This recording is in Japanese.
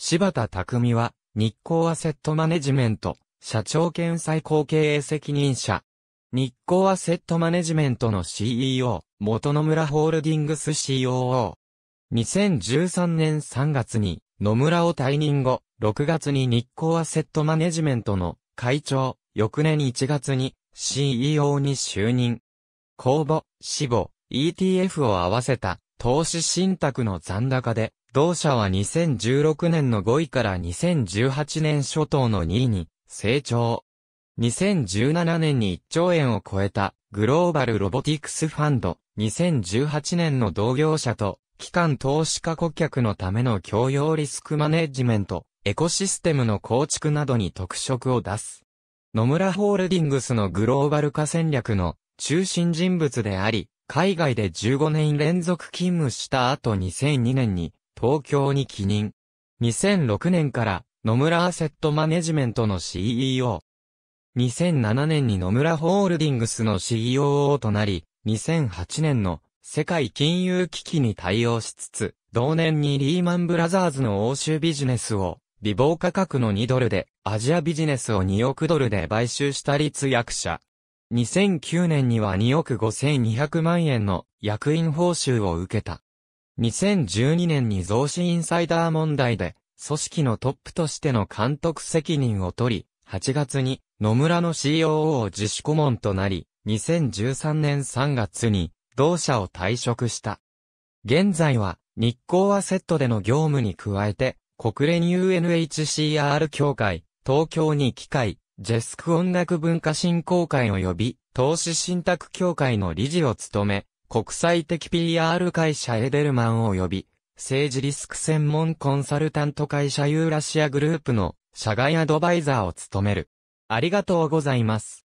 柴田匠は、日光アセットマネジメント、社長兼最高経営責任者。日光アセットマネジメントの CEO、元野村ホールディングス COO。2013年3月に野村を退任後、6月に日光アセットマネジメントの会長、翌年1月に CEO に就任。公募、死亡、ETF を合わせた投資信託の残高で同社は2016年の5位から2018年初頭の2位に成長。2017年に1兆円を超えたグローバルロボティクスファンド、2018年の同業者と機関投資家顧客のための共用リスクマネジメント、エコシステムの構築などに特色を出す。野村ホールディングスのグローバル化戦略の中心人物であり、海外で15年連続勤務した後2002年に東京に帰任。2006年から野村アセットマネジメントの CEO。2007年に野村ホールディングスの CEO となり、2008年の世界金融危機に対応しつつ、同年にリーマンブラザーズの欧州ビジネスを、微望価格の2ドルで、アジアビジネスを2億ドルで買収した立役者。2009年には2億5200万円の役員報酬を受けた。2012年に増資インサイダー問題で、組織のトップとしての監督責任を取り、8月に野村の COO を自主顧問となり、2013年3月に同社を退職した。現在は日光アセットでの業務に加えて、国連 UNHCR 協会、東京に機会、ジェスク音楽文化振興会及び、投資信託協会の理事を務め、国際的 PR 会社エデルマン及び、政治リスク専門コンサルタント会社ユーラシアグループの社外アドバイザーを務める。ありがとうございます。